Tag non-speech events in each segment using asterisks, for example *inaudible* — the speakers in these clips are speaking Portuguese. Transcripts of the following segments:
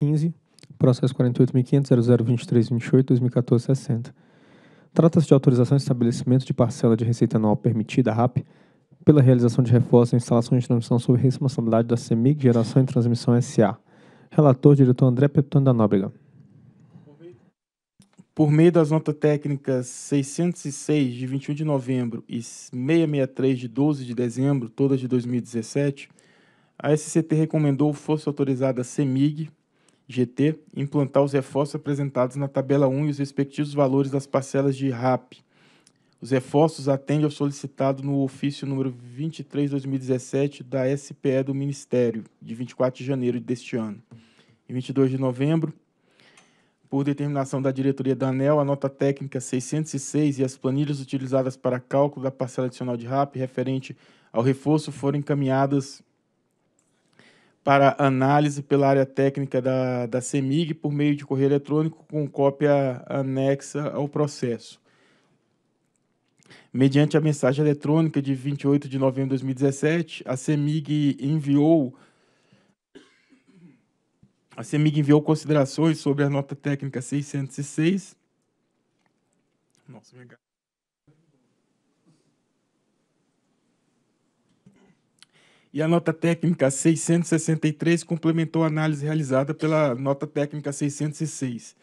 15, processo 48.500.002328.2014.60. Trata-se de autorização de estabelecimento de parcela de receita anual permitida, RAP, pela realização de reforços em instalações de transmissão sob responsabilidade da CEMIG Geração e Transmissão SA. Relator, diretor André Peptoni da Nóbrega. Por meio das notas técnicas 606 de 21 de novembro e 663 de 12 de dezembro, todas de 2017, a SCT recomendou fosse autorizada a CEMIG GT implantar os reforços apresentados na tabela 1 e os respectivos valores das parcelas de RAP. Os reforços atendem ao solicitado no ofício número 23/2017 da SPE do Ministério, de 24 de janeiro deste ano. Em 22 de novembro, por determinação da diretoria da ANEL, a nota técnica 606 e as planilhas utilizadas para cálculo da parcela adicional de RAP referente ao reforço foram encaminhadas para análise pela área técnica da, da CEMIG por meio de correio eletrônico com cópia anexa ao processo. Mediante a mensagem eletrônica de 28 de novembro de 2017, a CEMIG enviou a CEMIG enviou considerações sobre a nota técnica 606. Nossa, minha... e a nota técnica 663 complementou a análise realizada pela nota técnica 606.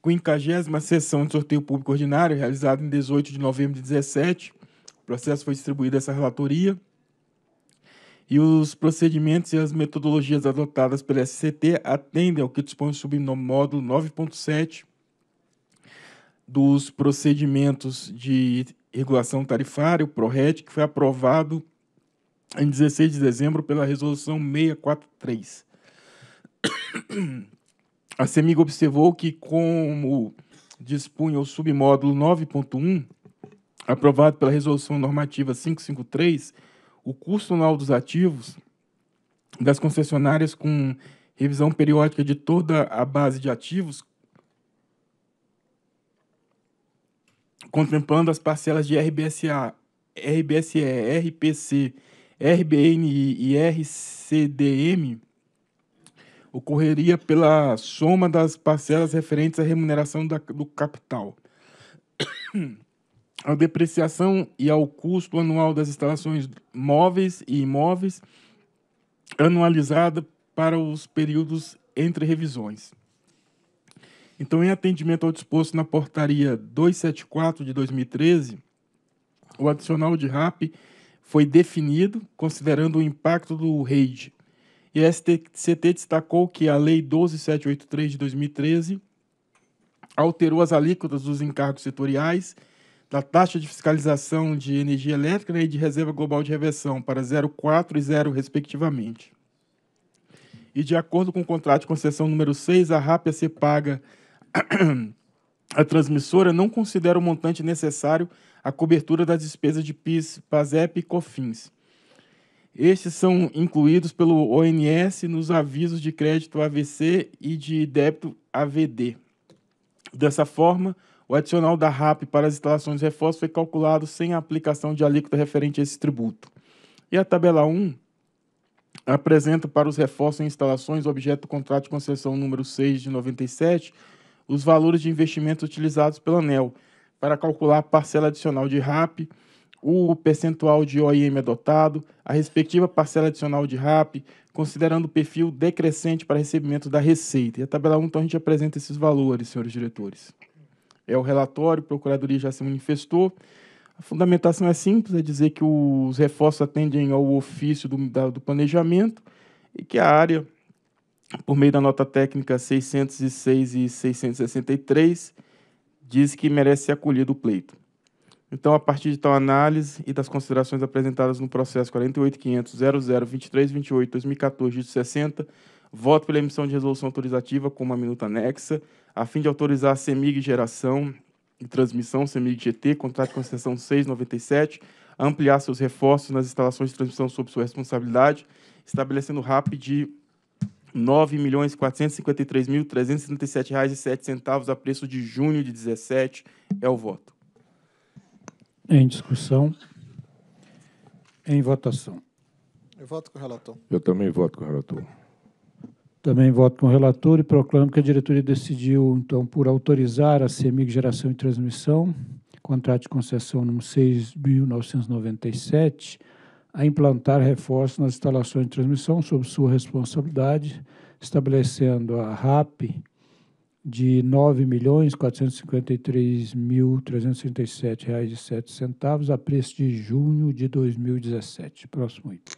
Quinquagésima sessão de sorteio público ordinário, realizada em 18 de novembro de 2017. o processo foi distribuído a essa relatoria e os procedimentos e as metodologias adotadas pela SCT atendem ao que dispõe o módulo 9.7 dos procedimentos de regulação tarifária, o PRORET, que foi aprovado em 16 de dezembro pela resolução 643. A CEMIG observou que, como dispunha o submódulo 9.1, aprovado pela resolução normativa 553, o custo anual dos ativos das concessionárias com revisão periódica de toda a base de ativos contemplando as parcelas de RBSA, RBSE, RPC, RBNI e RCDM, ocorreria pela soma das parcelas referentes à remuneração da, do capital. *coughs* A depreciação e ao custo anual das instalações móveis e imóveis, anualizada para os períodos entre revisões. Então, em atendimento ao disposto na portaria 274 de 2013, o adicional de RAP foi definido considerando o impacto do REID. E a STCT destacou que a Lei 12783 de 2013 alterou as alíquotas dos encargos setoriais da taxa de fiscalização de energia elétrica né, e de reserva global de reversão para 0,4 e 0, respectivamente. E de acordo com o contrato de concessão número 6, a RAP a ser paga *clears throat* a transmissora não considera o montante necessário à cobertura das despesas de PIS, PASEP e COFINS. Estes são incluídos pelo ONS nos avisos de crédito AVC e de débito AVD. Dessa forma, o adicional da RAP para as instalações de reforço foi calculado sem a aplicação de alíquota referente a esse tributo. E a tabela 1 apresenta para os reforços em instalações objeto do contrato de concessão número 6 de 97 os valores de investimento utilizados pela ANEL para calcular a parcela adicional de RAP, o percentual de OIM adotado, a respectiva parcela adicional de RAP, considerando o perfil decrescente para recebimento da receita. E a tabela 1, então, a gente apresenta esses valores, senhores diretores. É o relatório, a Procuradoria já se manifestou. A fundamentação é simples, é dizer que os reforços atendem ao ofício do, da, do planejamento e que a área por meio da nota técnica 606 e 663, diz que merece ser acolhido o pleito. Então, a partir de tal análise e das considerações apresentadas no processo 48.500.00.23.28.2014 de 60, voto pela emissão de resolução autorizativa com uma minuta anexa, a fim de autorizar a CEMIG Geração e Transmissão, CEMIG GT, contrato de concessão 697, ampliar seus reforços nas instalações de transmissão sob sua responsabilidade, estabelecendo RAP de R$ reais e centavos a preço de junho de 17 é o voto. Em discussão. Em votação. Eu voto com o relator. Eu também voto com o relator. Também voto com o relator e proclamo que a diretoria decidiu, então, por autorizar a CEMIG Geração e Transmissão, contrato de concessão número 6.997, a implantar reforços nas instalações de transmissão sob sua responsabilidade, estabelecendo a RAP de R$ 9.453.337,07 a preço de junho de 2017. Próximo item.